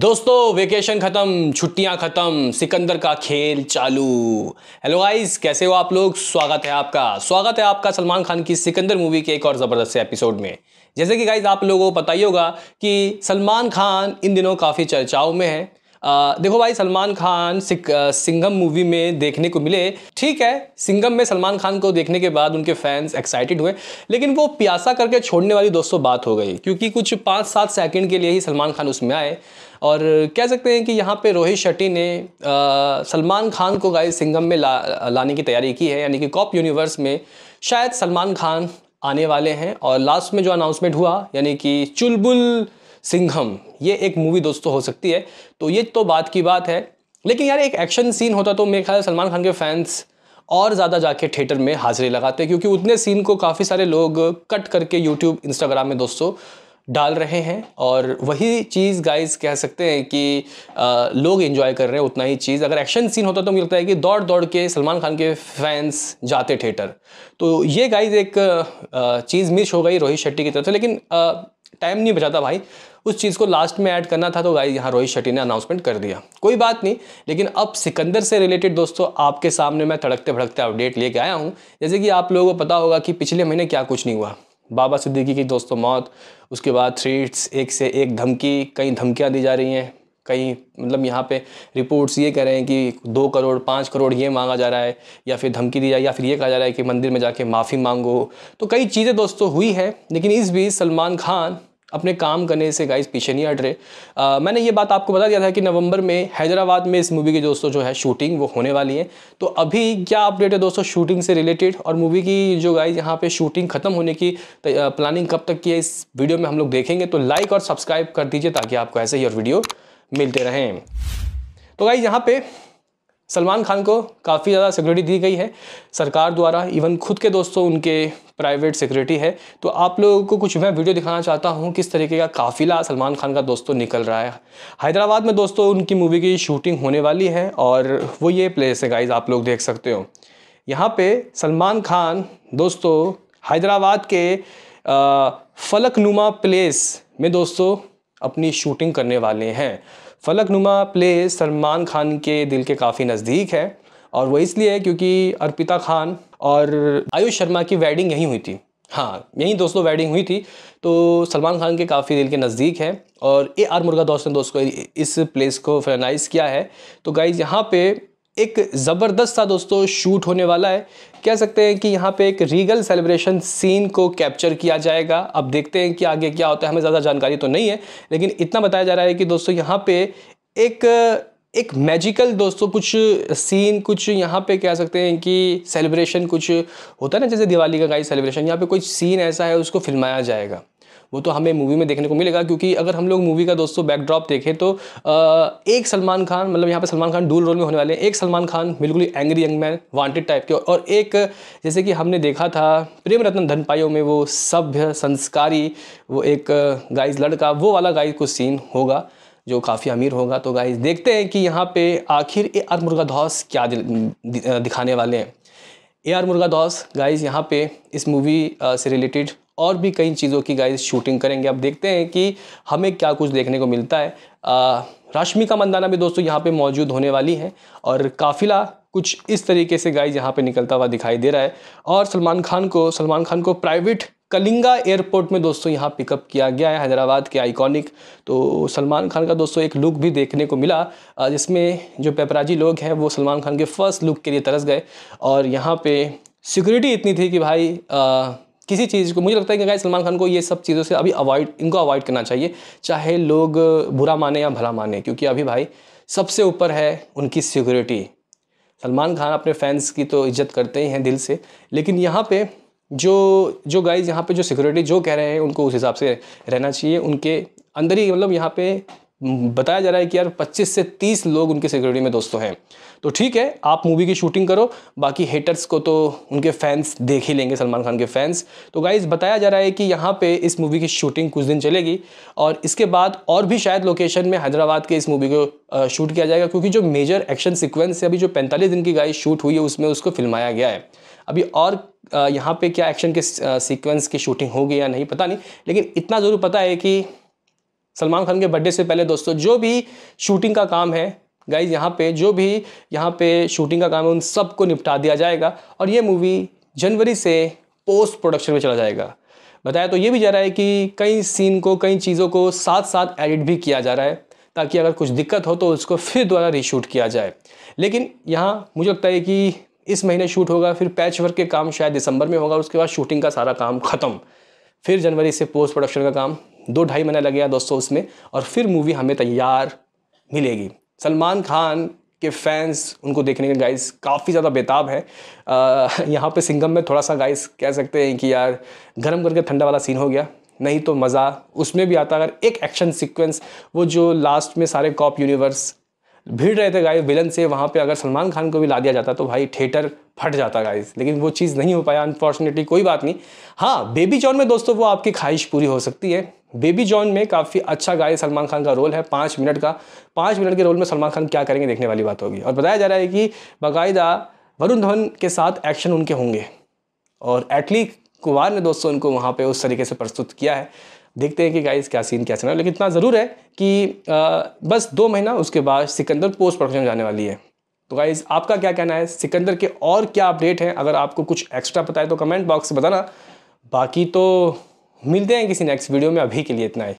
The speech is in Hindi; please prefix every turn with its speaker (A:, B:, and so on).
A: दोस्तों वेकेशन ख़त्म छुट्टियां ख़त्म सिकंदर का खेल चालू हेलो गाइस कैसे हो आप लोग स्वागत है आपका स्वागत है आपका सलमान खान की सिकंदर मूवी के एक और ज़बरदस्त एपिसोड में जैसे कि गाइस आप लोगों को पता ही होगा कि सलमान खान इन दिनों काफ़ी चर्चाओं में है आ, देखो भाई सलमान खान सिंगम मूवी में देखने को मिले ठीक है सिंगम में सलमान खान को देखने के बाद उनके फैंस एक्साइटेड हुए लेकिन वो प्यासा करके छोड़ने वाली दोस्तों बात हो गई क्योंकि कुछ पाँच सात सेकंड के लिए ही सलमान खान उसमें आए और कह सकते हैं कि यहाँ पे रोहित शेट्टी ने सलमान खान को गाय सिंगम में ला, लाने की तैयारी की है यानी कि कॉप यूनिवर्स में शायद सलमान खान आने वाले हैं और लास्ट में जो अनाउंसमेंट हुआ यानी कि चुलबुल सिंघम ये एक मूवी दोस्तों हो सकती है तो ये तो बात की बात है लेकिन यार एक एक्शन सीन होता तो मेरे ख्याल सलमान खान के फैंस और ज़्यादा जाके थिएटर में हाजिरी लगाते क्योंकि उतने सीन को काफ़ी सारे लोग कट करके यूट्यूब इंस्टाग्राम में दोस्तों डाल रहे हैं और वही चीज़ गाइस कह सकते हैं कि आ, लोग एंजॉय कर रहे हैं उतना ही चीज़ अगर एक्शन सीन होता तो मुझे लगता है कि दौड़ दौड़ के सलमान खान के फैंस जाते थिएटर तो ये गाइस एक चीज़ मिस हो गई रोहित शेट्टी की तरफ से लेकिन आ, टाइम नहीं बचा था भाई उस चीज़ को लास्ट में ऐड करना था तो गाइस यहाँ रोहित शेट्टी ने अनाउंसमेंट कर दिया कोई बात नहीं लेकिन अब सिकंदर से रिलेटेड दोस्तों आपके सामने मैं तड़कते भड़कते अपडेट लेके आया हूँ जैसे कि आप लोगों को पता होगा कि पिछले महीने क्या कुछ नहीं हुआ बाबा सिद्दीकी की दोस्तों मौत उसके बाद थ्रीट्स एक से एक धमकी कई धमकियाँ दी जा रही हैं कहीं मतलब यहाँ पे रिपोर्ट्स ये कह रहे हैं कि दो करोड़ पाँच करोड़ ये मांगा जा रहा है या फिर धमकी दी जाए या फिर ये कहा जा रहा है कि मंदिर में जाके माफ़ी मांगो तो कई चीज़ें दोस्तों हुई है लेकिन इस बीच सलमान खान अपने काम करने से गाइस पीछे नहीं हट रहे आ, मैंने ये बात आपको बता दिया था कि नवंबर में हैदराबाद में इस मूवी की दोस्तों जो है शूटिंग वो होने वाली है तो अभी क्या अपडेट है दोस्तों शूटिंग से रिलेटेड और मूवी की जो गाइस यहाँ पे शूटिंग खत्म होने की प्लानिंग कब तक की है इस वीडियो में हम लोग देखेंगे तो लाइक और सब्सक्राइब कर दीजिए ताकि आपको ऐसे ही और वीडियो मिलते रहें तो भाई यहाँ पे सलमान खान को काफ़ी ज़्यादा सिक्योरिटी दी गई है सरकार द्वारा इवन खुद के दोस्तों उनके प्राइवेट सिक्योरिटी है तो आप लोगों को कुछ मैं वीडियो दिखाना चाहता हूँ किस तरीके का काफ़िला सलमान खान का दोस्तों निकल रहा है हैदराबाद में दोस्तों उनकी मूवी की शूटिंग होने वाली है और वो ये प्लेस है गाइज आप लोग देख सकते हो यहाँ पे सलमान खान दोस्तों हैदराबाद के फ़लकनुमा प्लेस में दोस्तों अपनी शूटिंग करने वाले हैं फलकनुमा प्ले सलमान खान के दिल के काफ़ी नज़दीक है और वो इसलिए है क्योंकि अर्पिता खान और आयुष शर्मा की वेडिंग यहीं हुई थी हाँ यहीं दोस्तों वेडिंग हुई थी तो सलमान खान के काफ़ी दिल के नज़दीक है और ए आर मुर्गा दोस्त ने दोस्तों इस प्लेस को फ्रेनाइज किया है तो गाइज यहाँ पे एक ज़बरदस्त सा दोस्तों शूट होने वाला है कह सकते हैं कि यहाँ पे एक रीगल सेलिब्रेशन सीन को कैप्चर किया जाएगा अब देखते हैं कि आगे क्या होता है हमें ज़्यादा जानकारी तो नहीं है लेकिन इतना बताया जा रहा है कि दोस्तों यहाँ पे एक एक मैजिकल दोस्तों कुछ सीन कुछ यहाँ पे कह सकते हैं कि सेलिब्रेशन कुछ होता है ना जैसे दिवाली का गाई सेलिब्रेशन यहाँ पे कोई सीन ऐसा है उसको फिल्माया जाएगा वो तो हमें मूवी में देखने को मिलेगा क्योंकि अगर हम लोग मूवी का दोस्तों बैकड्रॉप देखें तो एक सलमान खान मतलब यहाँ पर सलमान खान डूल रोल में होने वाले हैं एक सलमान खान बिल्कुल ही angry young man wanted type के और एक जैसे कि हमने देखा था प्रेम रत्न धनपाइयों में वो सभ्य संस्कारी वो एक गाइज लड़का वो वाला गाइज कुछ सीन होगा जो काफ़ी अमीर होगा तो गाइज देखते हैं कि यहाँ पे आखिर ए आर मुर्गा धौस क्या दिखाने वाले हैं ए आर मुर्गा धौस गाइज यहाँ पे इस मूवी से रिलेटेड और भी कई चीज़ों की गाइस शूटिंग करेंगे अब देखते हैं कि हमें क्या कुछ देखने को मिलता है राश्मिका मंदाना भी दोस्तों यहाँ पे मौजूद होने वाली है और काफिला कुछ इस तरीके से गाइज यहाँ पे निकलता हुआ दिखाई दे रहा है और सलमान खान को सलमान खान को प्राइवेट कलिंगा एयरपोर्ट में दोस्तों यहाँ पिकअप किया गया है हैदराबाद के आइकॉनिक तो सलमान खान का दोस्तों एक लुक भी देखने को मिला जिसमें जो पेपराजी लोग हैं वो सलमान खान के फर्स्ट लुक के लिए तरस गए और यहाँ पे सिक्योरिटी इतनी थी कि भाई आ, किसी चीज़ को मुझे लगता है कि गाय सलमान खान को ये सब चीज़ों से अभी अवॉइड इनको अवॉइड करना चाहिए चाहे लोग बुरा माने या भला माने क्योंकि अभी भाई सबसे ऊपर है उनकी सिक्योरिटी सलमान खान अपने फैंस की तो इज्जत करते ही हैं दिल से लेकिन यहाँ पे जो जो गाइज यहाँ पे जो सिक्योरिटी जो कह रहे हैं उनको उस हिसाब से रहना चाहिए उनके अंदर ही मतलब यहाँ पे हम्म, बताया जा रहा है कि यार 25 से 30 लोग उनके सिक्योरिटी में दोस्तों तो हैं तो ठीक है आप मूवी की शूटिंग करो बाकी हेटर्स को तो उनके फैंस देख ही लेंगे सलमान खान के फैंस तो गाइज बताया जा रहा है कि यहाँ पे इस मूवी की शूटिंग कुछ दिन चलेगी और इसके बाद और भी शायद लोकेशन में हैदराबाद के इस मूवी को शूट किया जाएगा क्योंकि जो मेजर एक्शन सिक्वेंस है अभी जो पैंतालीस दिन की गाइज शूट हुई है उसमें उसको फिल्माया गया है अभी और यहाँ पे क्या एक्शन के सीक्वेंस की शूटिंग होगी या नहीं पता नहीं लेकिन इतना ज़रूर पता है कि सलमान खान के बर्थडे से पहले दोस्तों जो भी शूटिंग का काम है गाइज यहाँ पे जो भी यहाँ पे शूटिंग का काम है उन सबको निपटा दिया जाएगा और ये मूवी जनवरी से पोस्ट प्रोडक्शन में चला जाएगा बताया तो ये भी जा रहा है कि कई सीन को कई चीज़ों को साथ साथ एडिट भी किया जा रहा है ताकि अगर कुछ दिक्कत हो तो उसको फिर द्वारा रीशूट किया जाए लेकिन यहाँ मुझे लगता है कि इस महीने शूट होगा फिर पैच वर्क के काम शायद दिसंबर में होगा उसके बाद शूटिंग का सारा काम ख़त्म फिर जनवरी से पोस्ट प्रोडक्शन का काम दो ढाई महीना लग गया दोस्तों उसमें और फिर मूवी हमें तैयार मिलेगी सलमान खान के फैंस उनको देखने के गाइस काफ़ी ज़्यादा बेताब है यहाँ पे सिंगम में थोड़ा सा गाइस कह सकते हैं कि यार गर्म करके ठंडा वाला सीन हो गया नहीं तो मज़ा उसमें भी आता अगर एक एक्शन सीक्वेंस वो जो लास्ट में सारे कॉप यूनिवर्स भीड़ रहे थे गाइस विलन से वहाँ पे अगर सलमान खान को भी ला दिया जाता तो भाई थिएटर फट जाता गाइस लेकिन वो चीज़ नहीं हो पाया अनफॉर्चुनेटली कोई बात नहीं हाँ बेबी जॉन में दोस्तों वो आपकी ख्वाहिश पूरी हो सकती है बेबी जॉन में काफ़ी अच्छा गाय सलमान खान का रोल है पाँच मिनट का पाँच मिनट के रोल में सलमान खान क्या करेंगे देखने वाली बात होगी और बताया जा रहा है कि बाकायदा वरुण धवन के साथ एक्शन उनके होंगे और एटली कुमार ने दोस्तों उनको वहाँ पे उस तरीके से प्रस्तुत किया है देखते हैं कि गाइस क्या सीन क्या सीना लेकिन इतना ज़रूर है कि आ, बस दो महीना उसके बाद सिकंदर पोस्ट प्रोडक्शन जाने वाली है तो गाइज़ आपका क्या कहना है सिकंदर के और क्या अपडेट हैं अगर आपको कुछ एक्स्ट्रा पता है तो कमेंट बॉक्स में बताना बाकी तो मिलते हैं किसी नेक्स्ट वीडियो में अभी के लिए इतना ही